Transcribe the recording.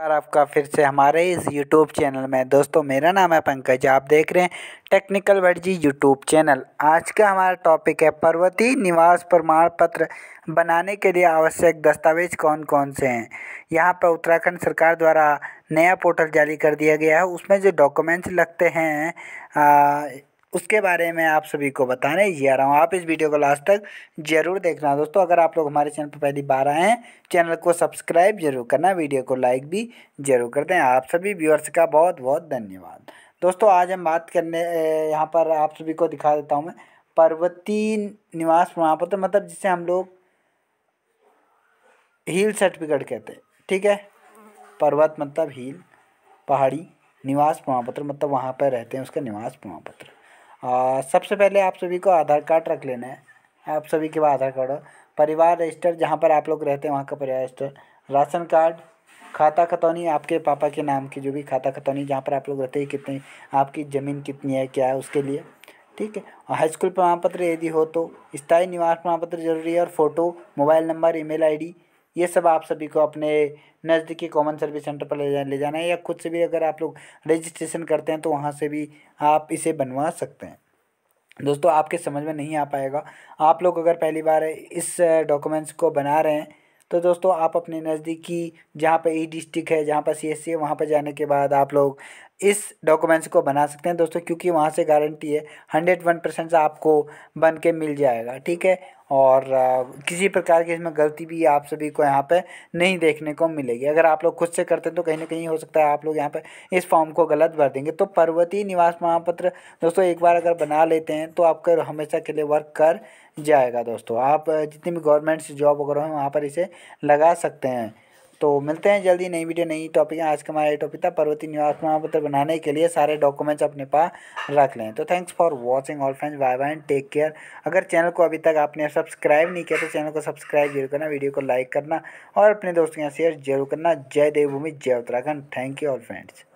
बार आपका फिर से हमारे इस YouTube चैनल में दोस्तों मेरा नाम है पंकज आप देख रहे हैं टेक्निकल वर्जी YouTube चैनल आज का हमारा टॉपिक है पर्वती निवास प्रमाण पत्र बनाने के लिए आवश्यक दस्तावेज कौन कौन से हैं यहाँ पर उत्तराखंड सरकार द्वारा नया पोर्टल जारी कर दिया गया है उसमें जो डॉक्यूमेंट्स लगते हैं आ, उसके बारे में आप सभी को बताने जा रहा हूँ आप इस वीडियो को लास्ट तक जरूर देखना दोस्तों अगर आप लोग हमारे चैनल पर पहली बार आए हैं चैनल को सब्सक्राइब जरूर करना वीडियो को लाइक भी जरूर कर दें आप सभी व्यूअर्स का बहुत बहुत धन्यवाद दोस्तों आज हम बात करने यहाँ पर आप सभी को दिखा देता हूँ मैं पर्वती निवास प्रमाणपत्र मतलब जिसे हम लोग हील सर्टिफिकेट कहते हैं ठीक है पर्वत मतलब हील पहाड़ी निवास प्रमाण पत्र मतलब वहाँ पर रहते हैं उसका निवास प्रमाण पत्र सबसे पहले आप सभी को आधार कार्ड रख लेना है आप सभी के पास आधार कार्ड हो परिवार रजिस्टर जहाँ पर आप लोग रहते हैं वहाँ का परिवार रजिस्टर राशन कार्ड खाता खतौनी आपके पापा के नाम की जो भी खाता खतौनी जहाँ पर आप लोग रहते हैं कितनी आपकी ज़मीन कितनी है क्या है उसके लिए ठीक है और हाई स्कूल प्रमाण पत्र यदि हो तो स्थायी निवास प्रमाण पत्र जरूरी है और photo mobile number email ID ये सब आप सभी को अपने नज़दीकी कॉमन सर्विस सेंटर पर ले जा ले जाना है या खुद से भी अगर आप लोग रजिस्ट्रेशन करते हैं तो वहाँ से भी आप इसे बनवा सकते हैं दोस्तों आपके समझ में नहीं आ पाएगा आप लोग अगर पहली बार इस डॉक्यूमेंट्स को बना रहे हैं तो दोस्तों आप अपने नज़दीकी जहाँ पर ई डिस्ट्रिक्ट है जहाँ पर सी एस सी है वहाँ पर जाने के बाद आप लोग इस डॉक्यूमेंट्स को बना सकते हैं दोस्तों क्योंकि वहाँ से गारंटी है हंड्रेड वन परसेंट आपको बन के मिल जाएगा ठीक है और किसी प्रकार की इसमें गलती भी आप सभी को यहाँ पे नहीं देखने को मिलेगी अगर आप लोग खुद से करते हैं तो कहीं ना कहीं हो सकता है आप लोग यहाँ पे इस फॉर्म को गलत भर देंगे तो पर्वतीय निवास प्रमाणपत्र दोस्तों एक बार अगर बना लेते हैं तो आपका हमेशा के लिए वर्क कर जाएगा दोस्तों आप जितनी भी गवर्नमेंट से जॉब वगैरह हैं वहाँ पर इसे लगा सकते हैं तो मिलते हैं जल्दी नई वीडियो नई टॉपिक आज का हमारा टॉपिक था पर्वती निवास प्रमाण पत्र बनाने के लिए सारे डॉक्यूमेंट्स अपने पास रख लें तो thanks for watching all friends bye bye take care अगर चैनल को अभी तक आपने सब्सक्राइब नहीं किया तो चैनल को सब्सक्राइब जरूर करना वीडियो को लाइक करना और अपने दोस्तों के यहाँ शेयर जरूर करना जय देवभूमि जय Uttarakhand thank you all friends